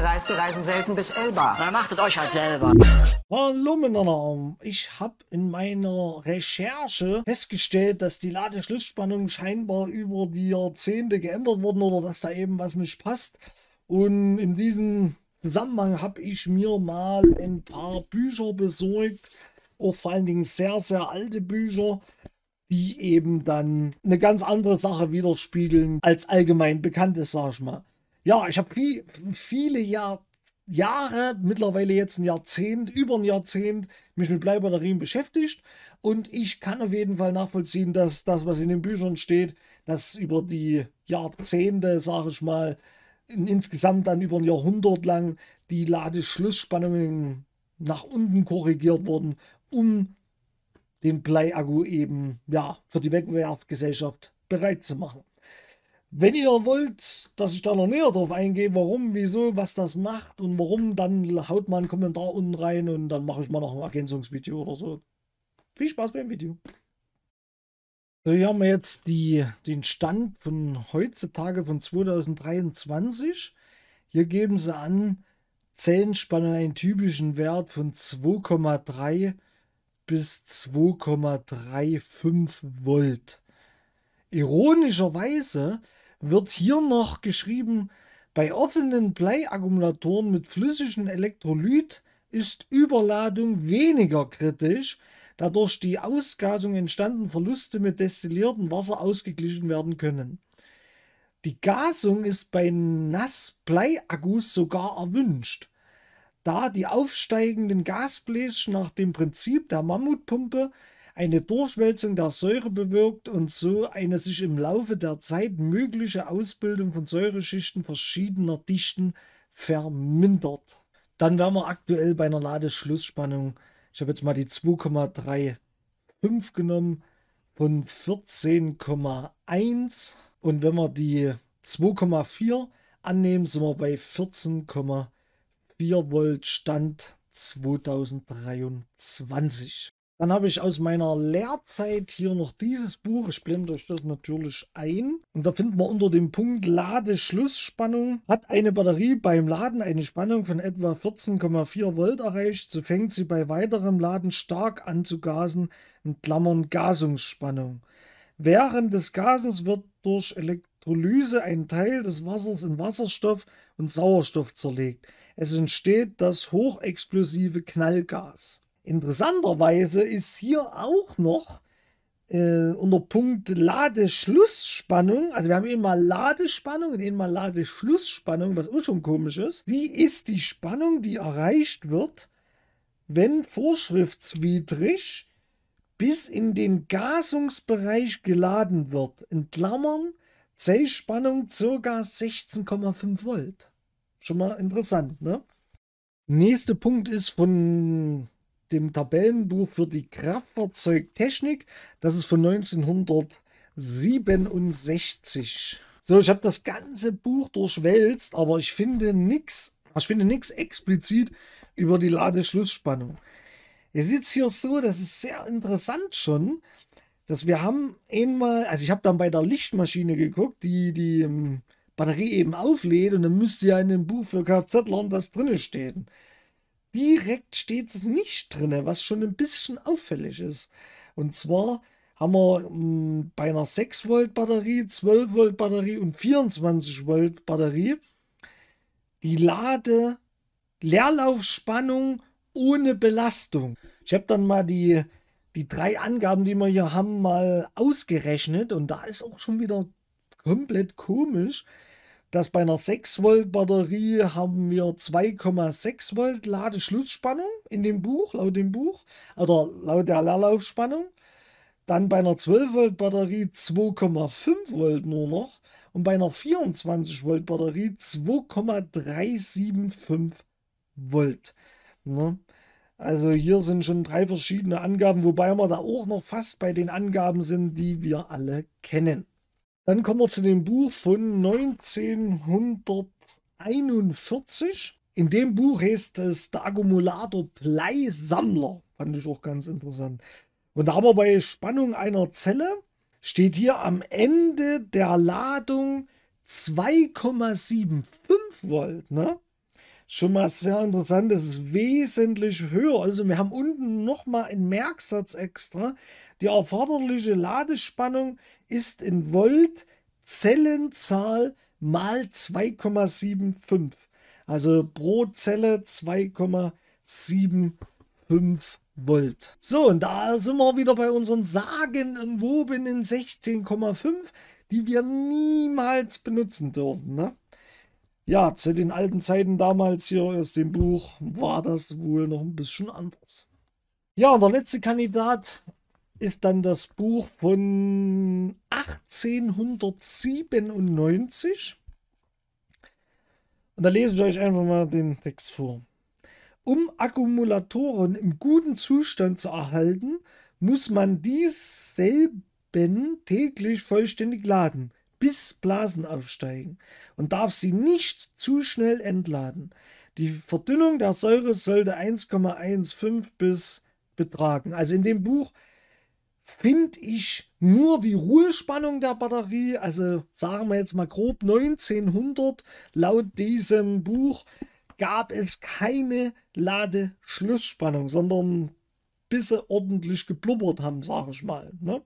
Gereiste reisen selten bis Elba. Na, machtet euch halt selber. Hallo miteinander. Ich habe in meiner Recherche festgestellt, dass die Ladeschlussspannung scheinbar über die Jahrzehnte geändert wurden oder dass da eben was nicht passt. Und in diesem Zusammenhang habe ich mir mal ein paar Bücher besorgt, auch vor allen Dingen sehr, sehr alte Bücher, die eben dann eine ganz andere Sache widerspiegeln als allgemein bekannt ist, sag ich mal ja, ich habe viele Jahr, Jahre, mittlerweile jetzt ein Jahrzehnt, über ein Jahrzehnt, mich mit Bleibatterien beschäftigt. Und ich kann auf jeden Fall nachvollziehen, dass das, was in den Büchern steht, dass über die Jahrzehnte, sage ich mal, in, insgesamt dann über ein Jahrhundert lang die Ladeschlussspannungen nach unten korrigiert wurden, um den Bleiakku eben ja, für die Wegwerfgesellschaft bereit zu machen. Wenn ihr wollt, dass ich da noch näher drauf eingehe, warum, wieso, was das macht und warum, dann haut mal einen Kommentar unten rein und dann mache ich mal noch ein Ergänzungsvideo oder so. Viel Spaß beim Video. So, hier haben wir jetzt die, den Stand von heutzutage von 2023. Hier geben sie an, Zellen spannen einen typischen Wert von 2,3 bis 2,35 Volt. Ironischerweise wird hier noch geschrieben, bei offenen Bleiakkumulatoren mit flüssigem Elektrolyt ist Überladung weniger kritisch, da durch die Ausgasung entstanden Verluste mit destilliertem Wasser ausgeglichen werden können. Die Gasung ist bei Nass-Bleiakkus sogar erwünscht, da die aufsteigenden Gasbläschen nach dem Prinzip der Mammutpumpe eine Durchmelzung der Säure bewirkt und so eine sich im Laufe der Zeit mögliche Ausbildung von Säureschichten verschiedener Dichten vermindert. Dann wären wir aktuell bei einer Ladeschlussspannung. Ich habe jetzt mal die 2,35 genommen von 14,1 und wenn wir die 2,4 annehmen, sind wir bei 14,4 Volt Stand 2023. Dann habe ich aus meiner Lehrzeit hier noch dieses Buch. Ich blende euch das natürlich ein. Und da finden wir unter dem Punkt Ladeschlussspannung. Hat eine Batterie beim Laden eine Spannung von etwa 14,4 Volt erreicht, so fängt sie bei weiterem Laden stark an zu gasen, in Klammern Gasungsspannung. Während des Gasens wird durch Elektrolyse ein Teil des Wassers in Wasserstoff und Sauerstoff zerlegt. Es entsteht das hochexplosive Knallgas. Interessanterweise ist hier auch noch äh, unter Punkt Ladeschlussspannung, also wir haben eben mal Ladespannung und eben mal Ladeschlussspannung, was auch schon komisch ist. Wie ist die Spannung, die erreicht wird, wenn vorschriftswidrig bis in den Gasungsbereich geladen wird? In Klammern Zellspannung ca. 16,5 Volt. Schon mal interessant, ne? Nächster Punkt ist von dem Tabellenbuch für die Kraftfahrzeugtechnik. Das ist von 1967. So, ich habe das ganze Buch durchwälzt, aber ich finde nichts. Ich finde nichts explizit über die Ladeschlussspannung. Ihr seht es hier so, das ist sehr interessant schon, dass wir haben einmal, also ich habe dann bei der Lichtmaschine geguckt, die die ähm, Batterie eben auflädt und dann müsste ja in dem Buch für Kfz-Lern das drinne stehen direkt steht es nicht drin, was schon ein bisschen auffällig ist. Und zwar haben wir mh, hm, bei einer 6 Volt Batterie, 12 Volt Batterie und 24 Volt Batterie die Lade Leerlaufspannung ohne Belastung. Ich habe dann mal die, die drei Angaben, die wir hier haben, mal ausgerechnet und da ist auch schon wieder komplett komisch dass bei einer 6 Volt Batterie haben wir 2,6 Volt Ladeschlussspannung in dem Buch, laut dem Buch, oder laut der Leerlaufspannung. Dann bei einer 12 Volt Batterie 2,5 Volt nur noch und bei einer 24 Volt Batterie 2,375 Volt. Ne? Also hier sind schon drei verschiedene Angaben, wobei wir da auch noch fast bei den Angaben sind, die wir alle kennen. Dann kommen wir zu dem Buch von 1941. In dem Buch heißt es Der Akkumulator Bleisammler. Fand ich auch ganz interessant. Und da haben wir bei Spannung einer Zelle, steht hier am Ende der Ladung 2,75 Volt. Ne? schon mal sehr interessant. Das ist wesentlich höher. Also wir haben unten nochmal einen Merksatz extra. Die erforderliche Ladespannung ist in Volt Zellenzahl mal 2,75. Also pro Zelle 2,75 Volt. So, und da sind wir wieder bei unseren Sagen und Woben in 16,5, die wir niemals benutzen dürfen. Ne? Ja, zu den alten Zeiten damals hier aus dem Buch war das wohl noch ein bisschen anders. Ja, und der letzte Kandidat ist dann das Buch von 1897. Und da lese ich euch einfach mal den Text vor. Um Akkumulatoren im guten Zustand zu erhalten, muss man dieselben täglich vollständig laden bis Blasen aufsteigen und darf sie nicht zu schnell entladen. Die Verdünnung der Säure sollte 1,15 bis betragen. Also in dem Buch finde ich nur die Ruhespannung der Batterie, also sagen wir jetzt mal grob 1900, laut diesem Buch gab es keine Ladeschlussspannung, sondern bis sie ordentlich geblubbert haben, sage ich mal. Ne?